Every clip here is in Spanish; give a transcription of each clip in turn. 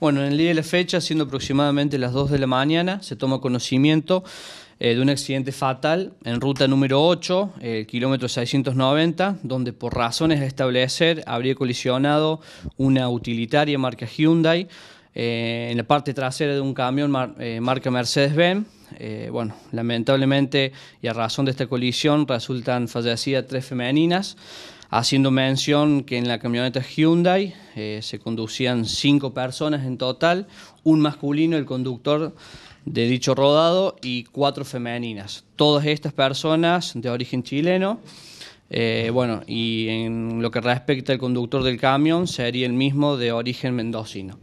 Bueno, en el día de la fecha, siendo aproximadamente las 2 de la mañana, se toma conocimiento eh, de un accidente fatal en ruta número 8, el kilómetro 690, donde por razones a establecer habría colisionado una utilitaria marca Hyundai eh, en la parte trasera de un camión eh, marca Mercedes-Benz. bueno, lamentablemente y a razón de esta colisión resultan fallecidas tres femeninas haciendo mención que en la camioneta Hyundai eh, se conducían cinco personas en total, un masculino, el conductor de dicho rodado, y cuatro femeninas. Todas estas personas de origen chileno. Eh, bueno, y en lo que respecta al conductor del camión, sería el mismo de origen mendocino.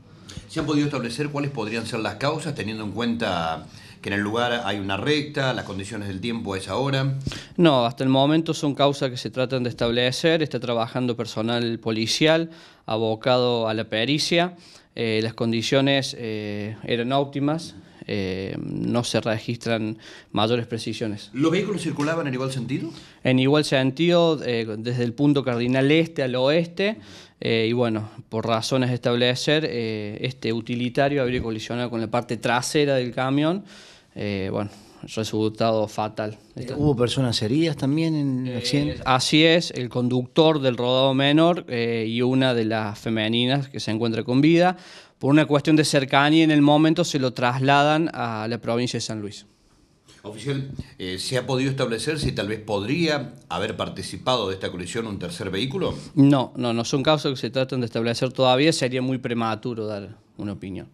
¿Se han podido establecer cuáles podrían ser las causas, teniendo en cuenta que en el lugar hay una recta, las condiciones del tiempo es ahora? No, hasta el momento son causas que se tratan de establecer, está trabajando personal policial abocado a la pericia, eh, las condiciones eh, eran óptimas, eh, no se registran mayores precisiones. ¿Los vehículos circulaban en igual sentido? En igual sentido, desde el punto cardinal este al oeste, y bueno, por razones de establecer, este utilitario habría colisionado con la parte trasera del camión, bueno, resultado fatal. Eh, ¿Hubo personas heridas también en el eh, accidente? así es, el conductor del rodado menor eh, y una de las femeninas que se encuentra con vida. Por una cuestión de cercanía, en el momento se lo trasladan a la provincia de San Luis. Oficial, ¿se ha podido establecer si tal vez podría haber participado de esta colisión un tercer vehículo? No, no, no son casos que se tratan de establecer todavía, sería muy prematuro dar una opinión.